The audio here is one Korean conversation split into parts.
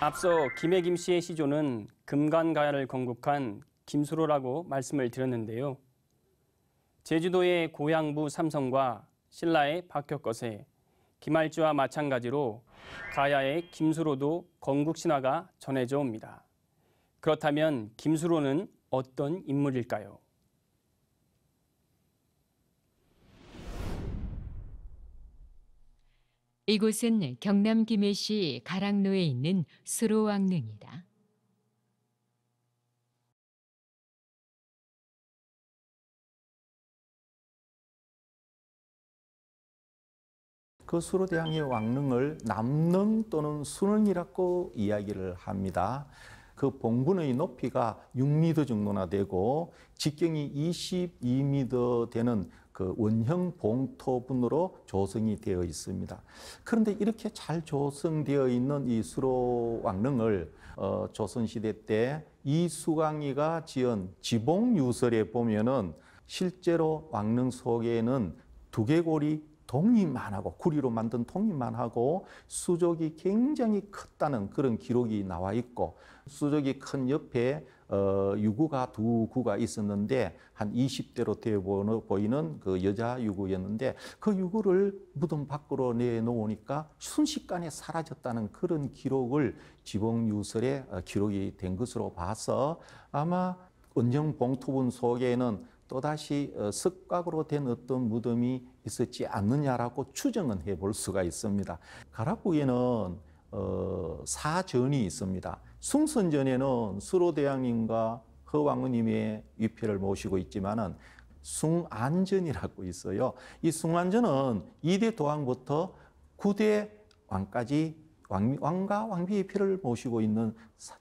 앞서 김해 김씨의 시조는 금간가야를 건국한 김수로라고 말씀을 드렸는데요. 제주도의 고향부 삼성과 신라의 박혁거세, 김할주와 마찬가지로 가야의 김수로도 건국 신화가 전해져 옵니다. 그렇다면 김수로는 어떤 인물일까요? 이곳은 경남 김해시 가랑로에 있는 수로왕릉이다. 그 수로대왕의 왕릉을 남릉 또는 수릉이라고 이야기를 합니다. 그 봉분의 높이가 6m 정도나 되고 직경이 22m 되는 그 원형 봉토분으로 조성이 되어 있습니다. 그런데 이렇게 잘 조성되어 있는 이 수로 왕릉을 어, 조선시대 때 이수강이가 지은 지봉유설에 보면은 실제로 왕릉 속에는 두개골이 동이만 하고 구리로 만든 동이만 하고 수족이 굉장히 컸다는 그런 기록이 나와 있고 수족이 큰 옆에 어, 유구가 두 구가 있었는데 한 20대로 되어 보이는 그 여자 유구였는데 그 유구를 무덤 밖으로 내놓으니까 순식간에 사라졌다는 그런 기록을 지봉유설에 어, 기록이 된 것으로 봐서 아마 은정봉투분 속에는 또다시 어, 석각으로 된 어떤 무덤이 있었지 않느냐라고 추정은 해볼 수가 있습니다. 가락부에는 어, 사전이 있습니다. 숭선전에는 수로대왕님과 허왕후님의 위패를 모시고 있지만은 숭안전이라고 있어요. 이 숭안전은 2대 도왕부터 9대 왕까지 왕, 과 왕비의 피를 모시고 있는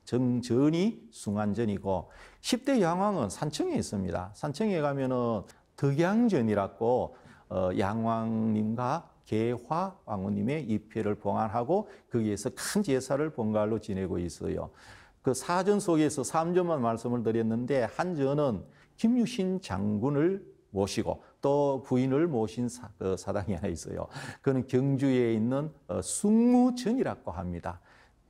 정전이 숭안전이고 10대 양왕은 산청에 있습니다. 산청에 가면은 덕양전이라고 어, 양왕님과 개화 왕후님의 입회를 봉안하고 거기에서 큰 제사를 본가로 지내고 있어요. 그 사전 속에서 3전만 말씀을 드렸는데 한 전은 김유신 장군을 모시고 또 부인을 모신 사, 그 당이 하나 있어요. 그는 경주에 있는 어, 숭무전이라고 합니다.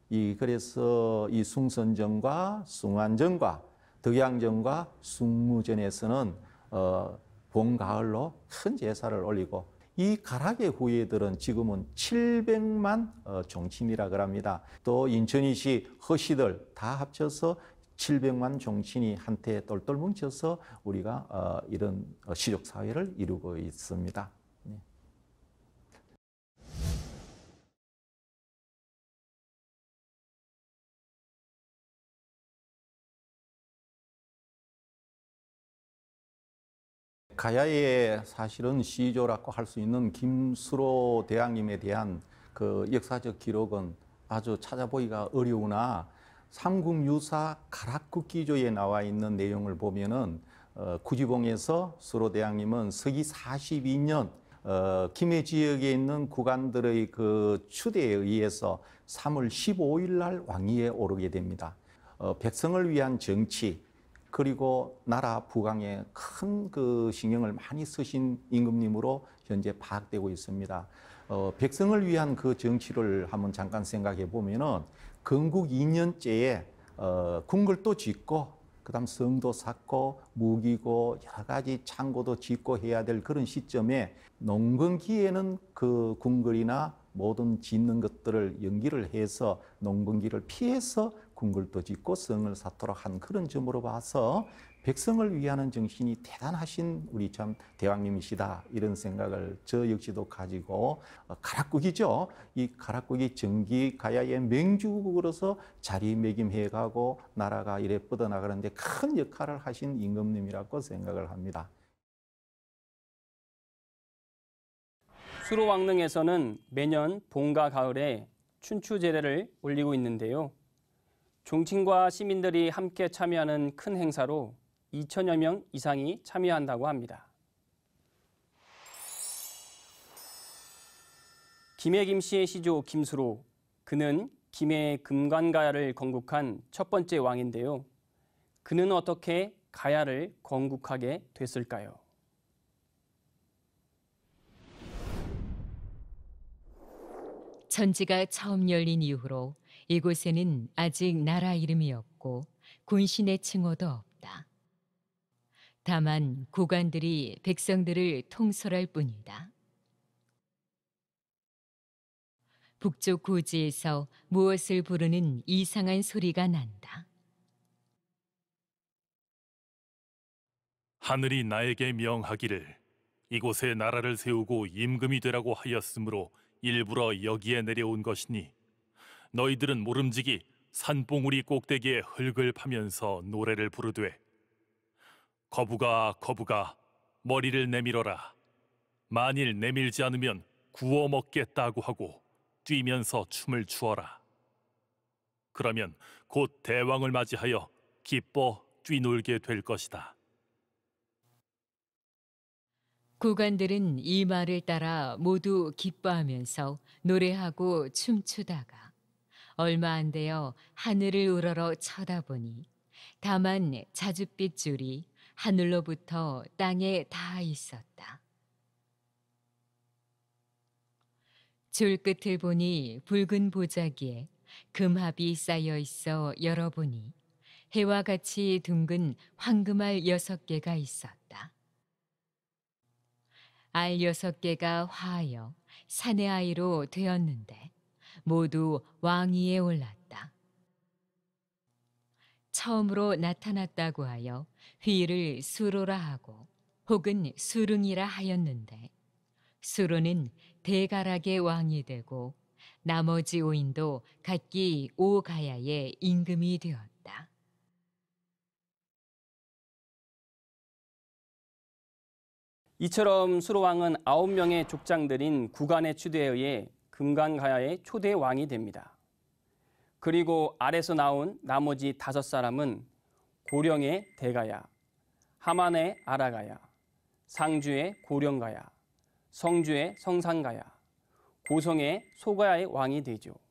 이 그래서 이 숭선전과 숭안전과 덕양전과 숭무전에서는 어, 봄 가을로 큰 제사를 올리고 이 가락의 후예들은 지금은 700만 어, 종친이라 그럽니다. 또 인천이시 허시들 다 합쳐서 700만 종친이 한테 똘똘 뭉쳐서 우리가 어, 이런 어, 시족 사회를 이루고 있습니다. 가야에 사실은 시조라고 할 수 있는 김수로 대왕님에 대한 그 역사적 기록은 아주 찾아보기가 어려우나 삼국유사 가락국기조에 나와 있는 내용을 보면은 어, 구지봉에서 수로 대왕님은 서기 42년 어, 김해 지역에 있는 구간들의 그 추대에 의해서 3월 15일 날 왕위에 오르게 됩니다. 어, 백성을 위한 정치, 그리고 나라 부강에 큰 그 신경을 많이 쓰신 임금님으로 현재 파악되고 있습니다. 어, 백성을 위한 그 정치를 한번 잠깐 생각해 보면은 건국 2년째에 어, 궁궐도 짓고 그다음 성도 쌓고 무기고 여러 가지 창고도 짓고 해야 될 그런 시점에 농건기에는 그 궁궐이나 모든 짓는 것들을 연기를 해서 농번기를 피해서 궁궐도 짓고 성을 쌓도록 한 그런 점으로 봐서 백성을 위하는 정신이 대단하신 우리 참 대왕님이시다 이런 생각을 저 역시도 가지고 어, 가락국이죠. 이 가락국이 정기 가야의 맹주국으로서 자리매김해 가고 나라가 이래 뻗어나가는데 큰 역할을 하신 임금님이라고 생각을 합니다. 수로왕릉에서는 매년 봄과 가을에 춘추제례를 올리고 있는데요. 종친과 시민들이 함께 참여하는 큰 행사로 2천여 명 이상이 참여한다고 합니다. 김해 김씨의 시조 김수로 그는 김해의 금관가야를 건국한 첫 번째 왕인데요. 그는 어떻게 가야를 건국하게 됐을까요? 전지가 처음 열린 이후로 이곳에는 아직 나라 이름이 없고 군신의 칭호도 없다. 다만 고관들이 백성들을 통솔할 뿐이다. 북쪽 고지에서 무엇을 부르는 이상한 소리가 난다. 하늘이 나에게 명하기를 이곳에 나라를 세우고 임금이 되라고 하였으므로 일부러 여기에 내려온 것이니 너희들은 모름지기 산봉우리 꼭대기에 흙을 파면서 노래를 부르되 거부가 거부가 머리를 내밀어라 만일 내밀지 않으면 구워 먹겠다고 하고 뛰면서 춤을 추어라 그러면 곧 대왕을 맞이하여 기뻐 뛰놀게 될 것이다. 구관들은 이 말을 따라 모두 기뻐하면서 노래하고 춤추다가 얼마 안 되어 하늘을 우러러 쳐다보니 다만 자줏빛 줄이 하늘로부터 땅에 닿아 있었다. 줄 끝을 보니 붉은 보자기에 금합이 쌓여 있어 열어보니 해와 같이 둥근 황금알 여섯 개가 있었다. 알 여섯 개가 화하여 사내 아이로 되었는데 모두 왕위에 올랐다. 처음으로 나타났다고 하여 휘를 수로라 하고 혹은 수릉이라 하였는데 수로는 대가락의 왕이 되고 나머지 오인도 각기 오가야의 임금이 되었다. 이처럼 수로왕은 아홉 명의 족장들인 구간의 추대에 의해 금강가야의 초대 왕이 됩니다. 그리고 아래서 나온 나머지 다섯 사람은 고령의 대가야, 하만의 아라가야, 상주의 고령가야, 성주의 성산가야, 고성의 소가야의 왕이 되죠.